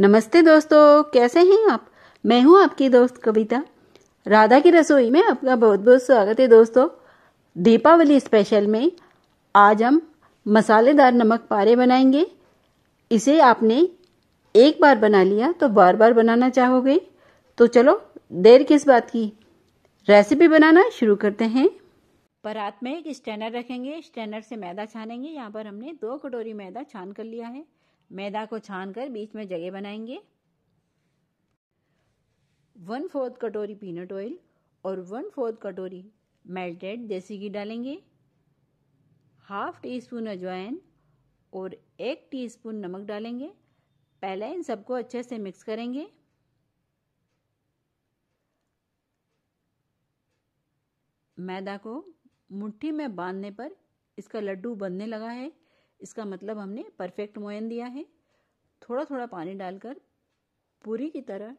नमस्ते दोस्तों कैसे हैं आप मैं हूं आपकी दोस्त कविता राधा की रसोई में आपका बहुत बहुत स्वागत है दोस्तों दीपावली स्पेशल में आज हम मसालेदार नमक पारे बनाएंगे इसे आपने एक बार बना लिया तो बार बार बनाना चाहोगे तो चलो देर किस बात की रेसिपी बनाना शुरू करते हैं परात में एक स्टैंडर रखेंगे स्टैंडर से मैदा छानेंगे यहाँ पर हमने दो कटोरी मैदा छान कर लिया है मैदा को छानकर बीच में जगह बनाएंगे वन फोर्थ कटोरी पीनट ऑयल और वन फोर्थ कटोरी मेल्टेड देसी घी डालेंगे हाफ टी स्पून अजवाइन और एक टीस्पून नमक डालेंगे पहले इन सबको अच्छे से मिक्स करेंगे मैदा को मुट्ठी में बांधने पर इसका लड्डू बनने लगा है इसका मतलब हमने परफेक्ट मोयन दिया है थोड़ा थोड़ा पानी डालकर पूरी की तरह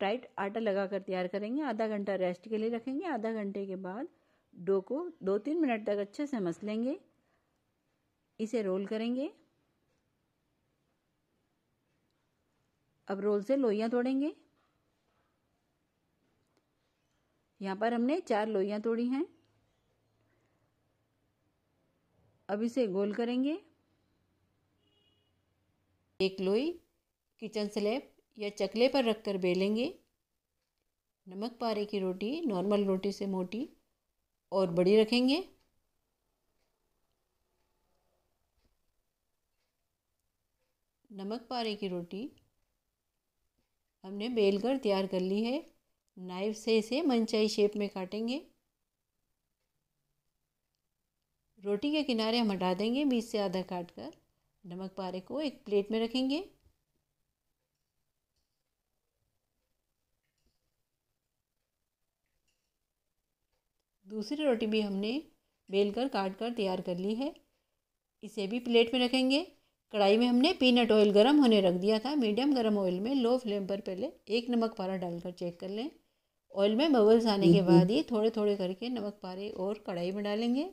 टाइट आटा लगाकर तैयार करेंगे आधा घंटा रेस्ट के लिए रखेंगे आधा घंटे के बाद डो को दो तीन मिनट तक अच्छे से मस लेंगे इसे रोल करेंगे अब रोल से लोहियाँ तोड़ेंगे यहाँ पर हमने चार लोहियाँ तोड़ी हैं अब इसे गोल करेंगे एक लोई किचन स्लेब या चकले पर रखकर बेलेंगे नमक पारे की रोटी नॉर्मल रोटी से मोटी और बड़ी रखेंगे नमक पारे की रोटी हमने बेल कर तैयार कर ली है नाइफ से इसे मनचाही शेप में काटेंगे रोटी के किनारे हम हटा देंगे बीच से आधा काट कर नमक पारे को एक प्लेट में रखेंगे दूसरी रोटी भी हमने बेल कर काट कर तैयार कर ली है इसे भी प्लेट में रखेंगे कढ़ाई में हमने पीनट ऑयल गर्म होने रख दिया था मीडियम गर्म ऑयल में लो फ्लेम पर पहले एक नमक पारा डालकर चेक कर लें ऑयल में बबल्स आने के हम्म, हम्म। बाद ही थोड़े थोड़े करके नमक पारे और कढ़ाई में डालेंगे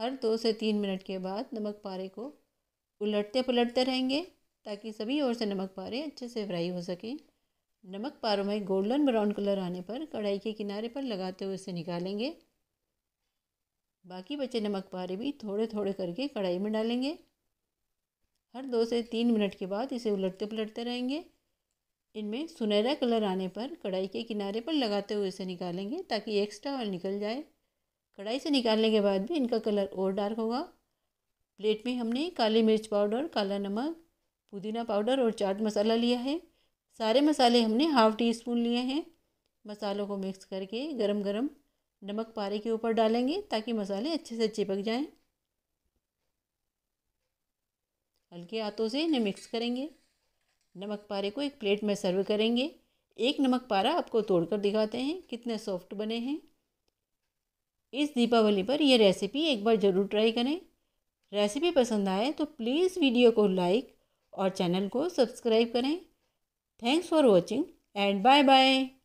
हर दो से तीन मिनट के बाद नमक पारे को उलटते पलटते रहेंगे ताकि सभी ओर से नमक पारे अच्छे से फ्राई हो सकें नमक पारों में गोल्डन ब्राउन कलर आने पर कढ़ाई के किनारे पर लगाते हुए इसे निकालेंगे बाकी बचे नमक पारे भी थोड़े थोड़े करके कढ़ाई में डालेंगे हर दो से तीन मिनट के बाद इसे उलटते पलटते रहेंगे इनमें सुनहरा कलर आने पर कढ़ाई के किनारे पर लगाते हुए इसे निकालेंगे ताकि एक्स्ट्रा ऑयल निकल जाए कढ़ाई से निकालने के बाद भी इनका कलर और डार्क होगा प्लेट में हमने काली मिर्च पाउडर काला नमक पुदीना पाउडर और चाट मसाला लिया है सारे मसाले हमने हाफ़ टी स्पून लिए हैं मसालों को मिक्स करके गरम गरम नमक पारे के ऊपर डालेंगे ताकि मसाले अच्छे से चिपक जाएं। हल्के हाथों से इन्हें मिक्स करेंगे नमक पारे को एक प्लेट में सर्व करेंगे एक नमक पारा आपको तोड़कर दिखाते हैं कितने सॉफ्ट बने हैं इस दीपावली पर यह रेसिपी एक बार ज़रूर ट्राई करें रेसिपी पसंद आए तो प्लीज़ वीडियो को लाइक और चैनल को सब्सक्राइब करें thanks for watching and bye bye